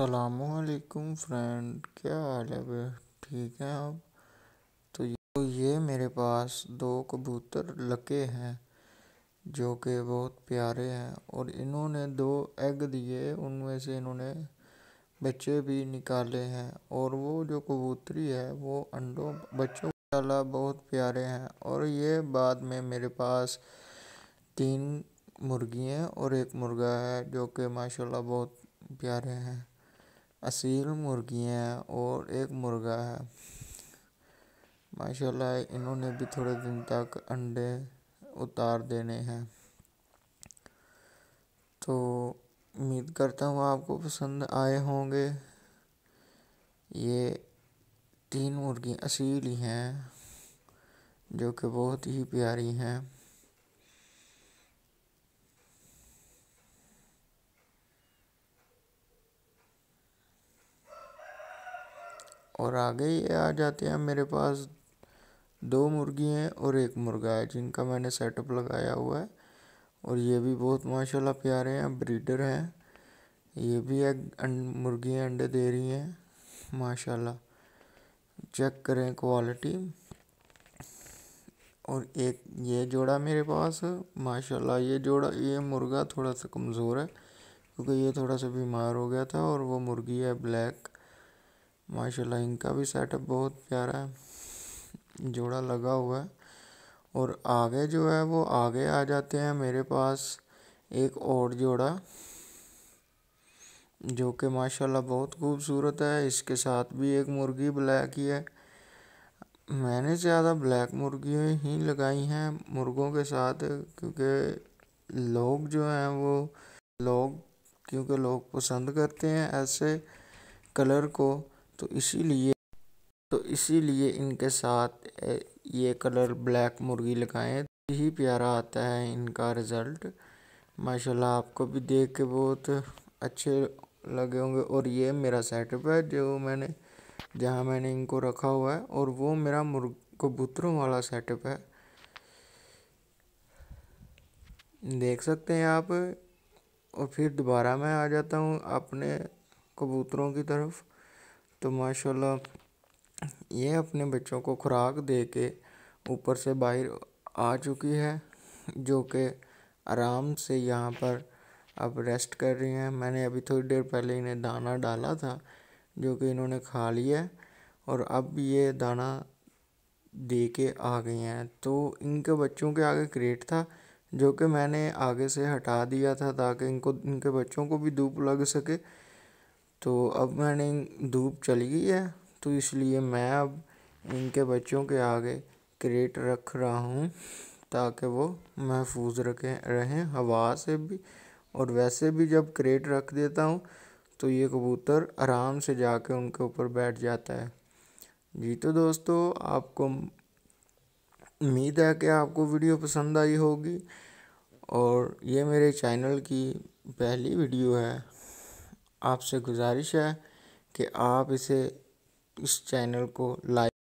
असलकुम फ्रेंड क्या हाल है भाई ठीक है आप तो ये मेरे पास दो कबूतर लके हैं जो कि बहुत प्यारे हैं और इन्होंने दो एग दिए उनमें से इन्होंने बच्चे भी निकाले हैं और वो जो कबूतरी है वो अंडों बच्चों वाला बहुत प्यारे हैं और ये बाद में मेरे पास तीन मुर्गी हैं और एक मुर्गा है जो कि माशाल्लाह बहुत प्यारे हैं असील मुर्गियाँ हैं और एक मुर्गा है माशाल्लाह इन्होंने भी थोड़े दिन तक अंडे उतार देने हैं तो उम्मीद करता हूँ आपको पसंद आए होंगे ये तीन मुर्गी असील ही हैं जो कि बहुत ही प्यारी हैं और आगे ये आ जाते हैं मेरे पास दो मुर्गी हैं और एक मुर्गा है जिनका मैंने सेटअप लगाया हुआ है और ये भी बहुत माशाल्लाह प्यारे हैं ब्रीडर हैं ये भी एक अं-, मुर्गियाँ अंडे दे रही हैं माशाल्लाह चेक करें क्वालिटी और एक ये जोड़ा मेरे पास माशाल्लाह ये जोड़ा ये मुर्गा थोड़ा सा कमज़ोर है क्योंकि ये थोड़ा सा बीमार हो गया था और वो मुर्गी है ब्लैक माशाल्लाह इनका भी सेटअप बहुत प्यारा है जोड़ा लगा हुआ है और आगे जो है वो आगे आ जाते हैं मेरे पास एक और जोड़ा जो कि माशाल्लाह बहुत खूबसूरत है इसके साथ भी एक मुर्गी ब्लैक ही है मैंने ज़्यादा ब्लैक मुर्गियाँ ही लगाई हैं मुर्गों के साथ क्योंकि लोग जो हैं वो लोग क्योंकि लोग पसंद करते हैं ऐसे कलर को तो इसीलिए तो इसीलिए इनके साथ ये कलर ब्लैक मुर्गी लगाएं ही प्यारा आता है इनका रिज़ल्ट माशाल्लाह आपको भी देख के बहुत अच्छे लगे होंगे और ये मेरा सेटअप है जो मैंने जहाँ मैंने इनको रखा हुआ है और वो मेरा मुर्ग कबूतरों वाला सेटअप है देख सकते हैं आप और फिर दोबारा मैं आ जाता हूँ अपने कबूतरों की तरफ तो माशाल्लाह ये अपने बच्चों को खुराक दे के ऊपर से बाहर आ चुकी है जो कि आराम से यहाँ पर अब रेस्ट कर रही हैं मैंने अभी थोड़ी देर पहले इन्हें दाना डाला था जो कि इन्होंने खा लिया और अब ये दाना दे के आ गई हैं तो इनके बच्चों के आगे क्रेट था जो कि मैंने आगे से हटा दिया था ताकि इनको इनके बच्चों को भी धूप लग सके तो अब मैंने धूप चली गई है तो इसलिए मैं अब इनके बच्चों के आगे क्रेट रख रहा हूँ ताकि वो महफूज रखें रहें हवा से भी और वैसे भी जब क्रेट रख देता हूँ तो ये कबूतर आराम से जाके उनके ऊपर बैठ जाता है जी तो दोस्तों आपको उम्मीद है कि आपको वीडियो पसंद आई होगी और ये मेरे चैनल की पहली वीडियो है आपसे गुज़ारिश है कि आप इसे इस चैनल को लाइक